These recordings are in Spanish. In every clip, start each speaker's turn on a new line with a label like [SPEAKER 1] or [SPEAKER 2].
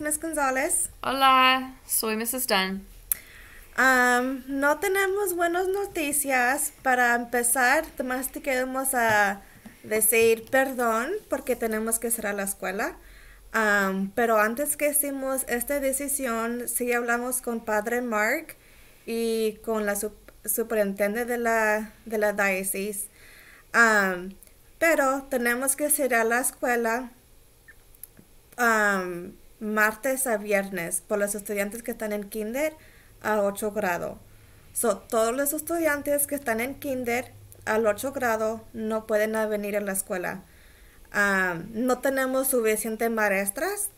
[SPEAKER 1] Miss González. Hola, soy Mrs. Dunn. no tenemos buenas noticias. Para empezar, más te queremos decir perdón porque tenemos que a la escuela. pero antes que hicimos esta decisión, sí hablamos con Padre Mark y con la superintendente de la, de diócesis. pero tenemos que a la escuela martes a viernes por los estudiantes que están en kinder al 8 grado. So, todos los estudiantes que están en kinder al 8 grado no pueden venir a la escuela. no tenemos suficiente maestras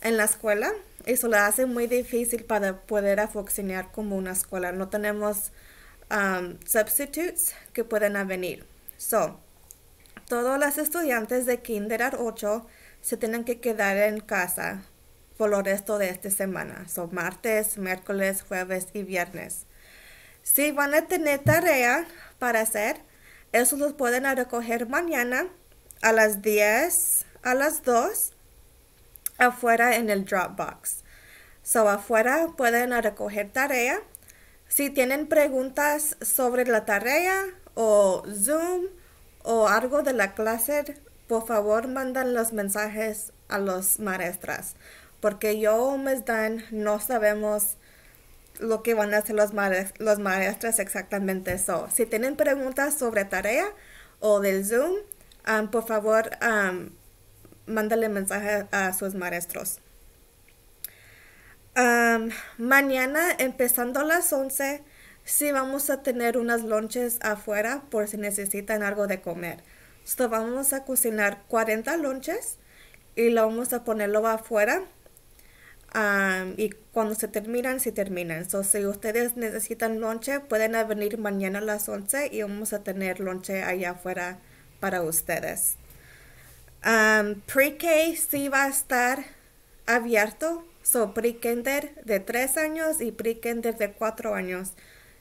[SPEAKER 1] en la escuela. Eso le hace muy difícil para poder funcionar como una escuela. No tenemos substitutes que pueden venir. So, todos los estudiantes de kinder al 8 se tienen que quedar en casa por el resto de esta semana. Son martes, miércoles, jueves y viernes. Si van a tener tarea para hacer, eso los pueden recoger mañana a las 10, a las 2, afuera en el Dropbox. So, afuera pueden recoger tarea. Si tienen preguntas sobre la tarea o Zoom o algo de la clase, por favor mandan los mensajes a los maestras, porque yo o Ms. no sabemos lo que van a hacer los, maestras, maestras exactamente. eso. si tienen preguntas sobre tarea o del Zoom, um, por favor, um, mándale a sus maestros. Um, mañana, empezando a las 11, sí vamos a tener unas lonches afuera por si necesitan algo de comer vamos a cocinar 40 lonches y lo vamos a ponerlo afuera. Um, y cuando se terminan, se terminan. si ustedes necesitan lonche, pueden venir mañana a las 11 y vamos a tener lonche allá afuera para ustedes. Um, Pre-K sí va a estar abierto. So, pre-kinder de 3 años y pre-kinder de 4 años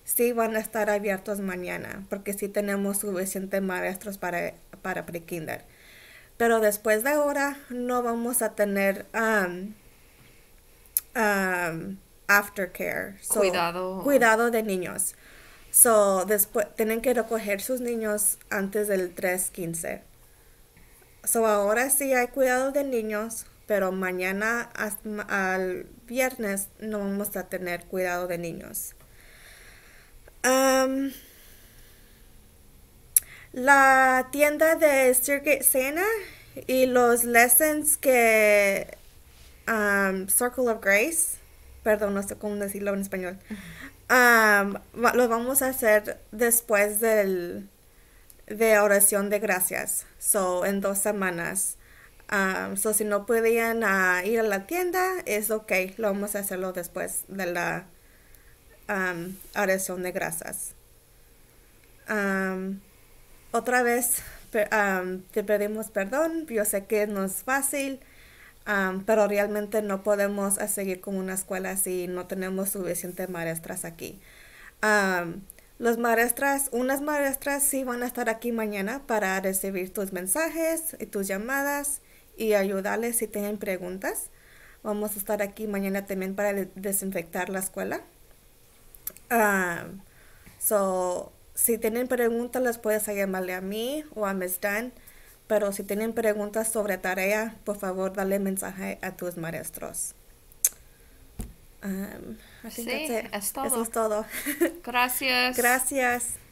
[SPEAKER 1] sí van a estar abiertos mañana porque sí tenemos suficientes maestros para para prekinder. Pero después de ahora no vamos a tener um, um, aftercare. cuidado. Cuidado de niños. So, después tienen que recoger sus niños antes del 3.15. So, ahora sí hay cuidado de niños, pero mañana al viernes no vamos a tener cuidado de niños. Um, la tienda de Circuit Sena y los lessons que um, Circle of Grace, perdón, no sé cómo decirlo en español, um, lo vamos a hacer después del, de oración de gracias, so en dos semanas. Um, so si no podían ah, ir a la tienda, es ok, lo vamos a hacerlo después de la oración de gracias otra vez te pedimos perdón. Yo sé que no es fácil, pero realmente no podemos ah, seguir con una escuela si no tenemos suficientes maestras aquí. Las los maestras, unas maestras sí van a estar aquí mañana para recibir tus mensajes y tus llamadas y ayudarles si tienen preguntas. Vamos a estar aquí mañana también para desinfectar la escuela. so, si tienen preguntas las puedes llamarle a mí o a Ms. pero si tienen preguntas sobre tarea, por favor dale mensaje a tus maestros. Um, think Eso es todo. Gracias. Gracias.